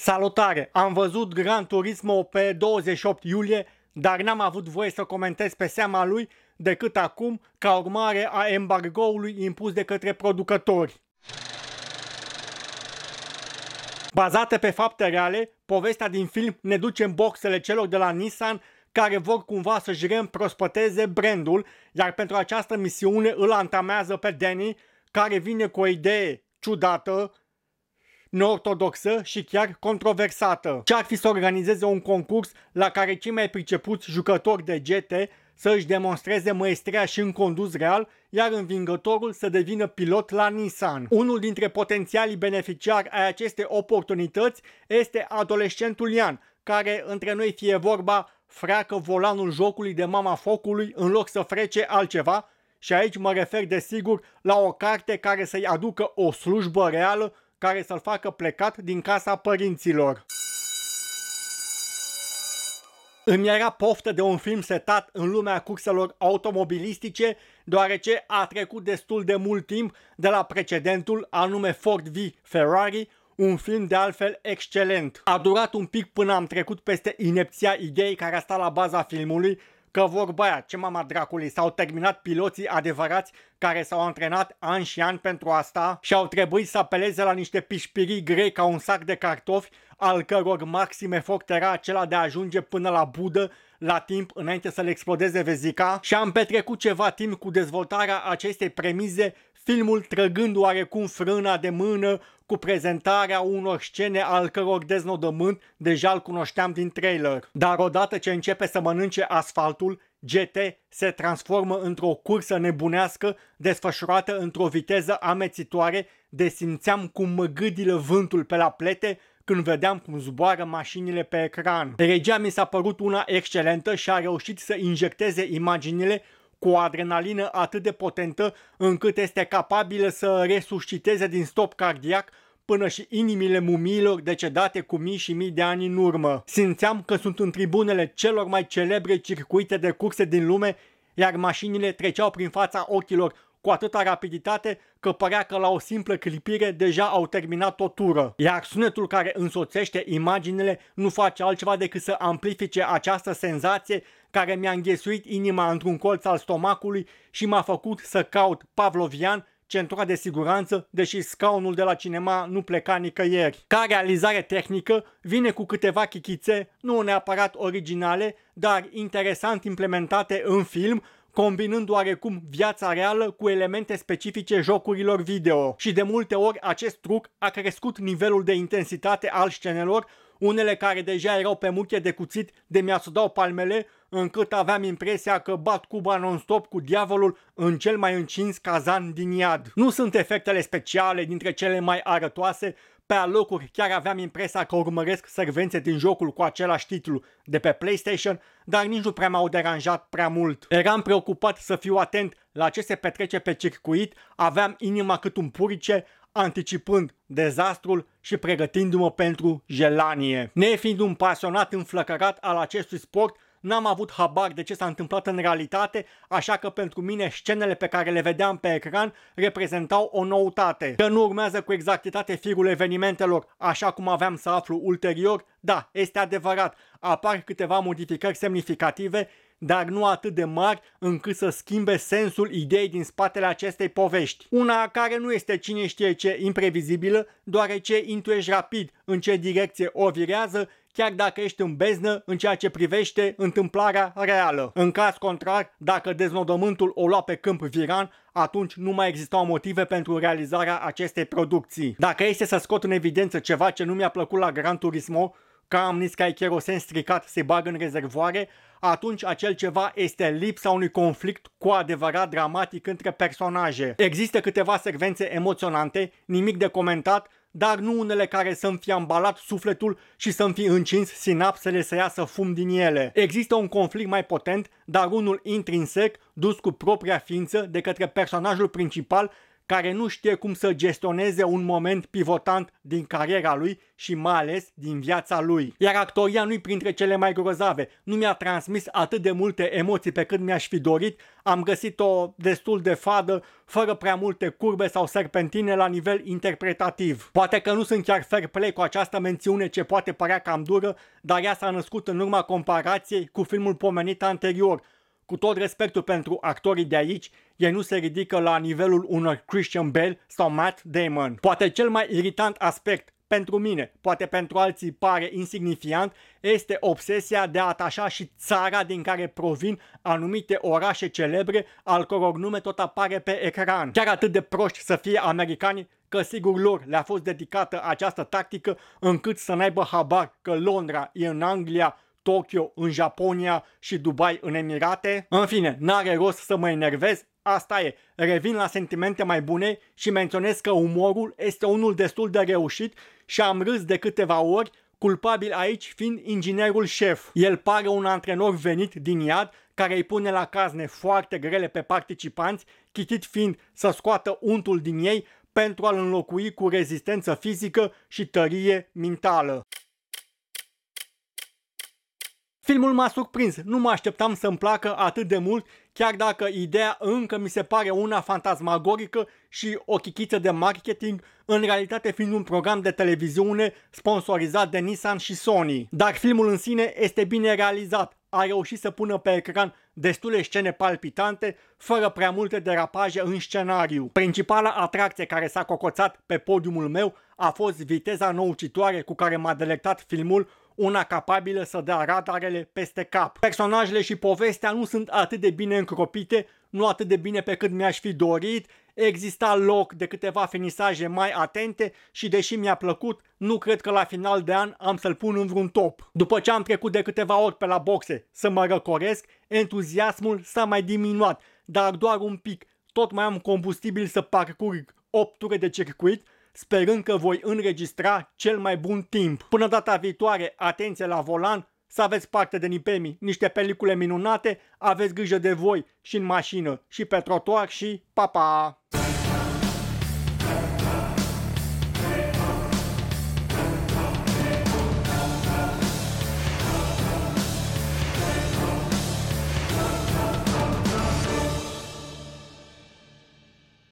Salutare! Am văzut Gran Turismo pe 28 iulie, dar n-am avut voie să comentez pe seama lui decât acum, ca urmare a embargoului impus de către producători. Bazată pe fapte reale, povestea din film ne duce în boxele celor de la Nissan care vor cumva să-și reîmprospăteze brandul, iar pentru această misiune îl antamează pe Danny, care vine cu o idee ciudată neortodoxă și chiar controversată. Ce ar fi să organizeze un concurs la care cei mai pricepuți jucători de GT să își demonstreze maestria și în condus real, iar învingătorul să devină pilot la Nissan. Unul dintre potențialii beneficiari ai acestei oportunități este adolescentul Ian, care, între noi fie vorba, freacă volanul jocului de mama focului în loc să frece altceva, și aici mă refer desigur la o carte care să-i aducă o slujbă reală care să-l facă plecat din casa părinților. Îmi era poftă de un film setat în lumea curselor automobilistice, deoarece a trecut destul de mult timp de la precedentul, anume Ford v Ferrari, un film de altfel excelent. A durat un pic până am trecut peste inepția idei care a stat la baza filmului că vorba aia, ce mama dracului, s-au terminat piloții adevărați care s-au antrenat an și an pentru asta și au trebuit să apeleze la niște pișpirii grei ca un sac de cartofi al căror maxim efort era acela de a ajunge până la budă la timp înainte să le explodeze vezica și am petrecut ceva timp cu dezvoltarea acestei premize filmul trăgând oarecum frâna de mână cu prezentarea unor scene al căror deznodământ deja îl cunoșteam din trailer. Dar odată ce începe să mănânce asfaltul, GT se transformă într-o cursă nebunească desfășurată într-o viteză amețitoare de simțeam cum mă gâdilă vântul pe la plete când vedeam cum zboară mașinile pe ecran. Regia mi s-a părut una excelentă și a reușit să injecteze imaginile cu o adrenalină atât de potentă încât este capabilă să resusciteze din stop cardiac până și inimile mumiilor decedate cu mii și mii de ani în urmă. Simțeam că sunt în tribunele celor mai celebre circuite de curse din lume, iar mașinile treceau prin fața ochilor cu atâta rapiditate că părea că la o simplă clipire deja au terminat o tură, iar sunetul care însoțește imaginile nu face altceva decât să amplifice această senzație care mi-a înghesuit inima într-un colț al stomacului și m-a făcut să caut Pavlovian centura de siguranță, deși scaunul de la cinema nu pleca nicăieri. Ca realizare tehnică, vine cu câteva chichițe, nu neapărat originale, dar interesant implementate în film, combinând oarecum viața reală cu elemente specifice jocurilor video. Și de multe ori acest truc a crescut nivelul de intensitate al scenelor, unele care deja erau pe muche de cuțit de mi-asudau a palmele, încât aveam impresia că bat Cuba non-stop cu diavolul în cel mai încins cazan din iad. Nu sunt efectele speciale dintre cele mai arătoase pe alocuri chiar aveam impresia că urmăresc secvențe din jocul cu același titlu de pe PlayStation, dar nici nu prea m-au deranjat prea mult. Eram preocupat să fiu atent la ce se petrece pe circuit, aveam inima cât un purice, anticipând dezastrul și pregătindu-mă pentru gelanie. Ne fiind un pasionat înflăcărat al acestui sport, n-am avut habar de ce s-a întâmplat în realitate, așa că pentru mine scenele pe care le vedeam pe ecran reprezentau o noutate. Că nu urmează cu exactitate firul evenimentelor, așa cum aveam să aflu ulterior, da, este adevărat, apar câteva modificări semnificative, dar nu atât de mari încât să schimbe sensul ideii din spatele acestei povești. Una care nu este cine știe ce imprevizibilă, deoarece intuiești rapid în ce direcție o virează chiar dacă ești în beznă în ceea ce privește întâmplarea reală. În caz contrar, dacă deznodământul o lua pe câmp viran, atunci nu mai existau motive pentru realizarea acestei producții. Dacă este să scot în evidență ceva ce nu mi-a plăcut la Gran Turismo, ca am e cherosen stricat se bagă în rezervoare, atunci acel ceva este lipsa unui conflict cu adevărat dramatic între personaje. Există câteva secvențe emoționante, nimic de comentat, dar nu unele care să-mi fi ambalat sufletul și să-mi fi încins sinapsele să iasă fum din ele. Există un conflict mai potent, dar unul intrinsec, dus cu propria ființă de către personajul principal care nu știe cum să gestioneze un moment pivotant din cariera lui și mai ales din viața lui. Iar actoria nu-i printre cele mai grozave, nu mi-a transmis atât de multe emoții pe cât mi-aș fi dorit, am găsit-o destul de fadă, fără prea multe curbe sau serpentine la nivel interpretativ. Poate că nu sunt chiar fair play cu această mențiune ce poate părea cam dură, dar ea s-a născut în urma comparației cu filmul pomenit anterior, cu tot respectul pentru actorii de aici, ei nu se ridică la nivelul unor Christian Bale sau Matt Damon. Poate cel mai irritant aspect pentru mine, poate pentru alții pare insignifiant, este obsesia de a atașa și țara din care provin anumite orașe celebre, al căror nume tot apare pe ecran. Chiar atât de proști să fie americani că sigur lor le-a fost dedicată această tactică încât să n-aibă habar că Londra e în Anglia Tokyo în Japonia și Dubai în Emirate. În fine, n-are rost să mă enervez, asta e, revin la sentimente mai bune și menționez că umorul este unul destul de reușit și am râs de câteva ori, culpabil aici fiind inginerul șef. El pare un antrenor venit din iad care îi pune la cazne foarte grele pe participanți, chitit fiind să scoată untul din ei pentru a-l înlocui cu rezistență fizică și tărie mentală. Filmul m-a surprins, nu mă așteptam să-mi placă atât de mult, chiar dacă ideea încă mi se pare una fantasmagorică și o chichiță de marketing, în realitate fiind un program de televiziune sponsorizat de Nissan și Sony. Dar filmul în sine este bine realizat, a reușit să pună pe ecran destule scene palpitante, fără prea multe derapaje în scenariu. Principala atracție care s-a cocoțat pe podiumul meu a fost viteza noucitoare cu care m-a delectat filmul, una capabilă să dea radarele peste cap. Personajele și povestea nu sunt atât de bine încropite, nu atât de bine pe cât mi-aș fi dorit, exista loc de câteva finisaje mai atente și deși mi-a plăcut, nu cred că la final de an am să-l pun în vreun top. După ce am trecut de câteva ori pe la boxe să mă răcoresc, entuziasmul s-a mai diminuat, dar doar un pic. Tot mai am combustibil să parcurg 8 ture de circuit sperând că voi înregistra cel mai bun timp. Până data viitoare, atenție la volan, să aveți parte de nipemii, niște pelicule minunate, aveți grijă de voi și în mașină, și pe trotuar și pa, pa!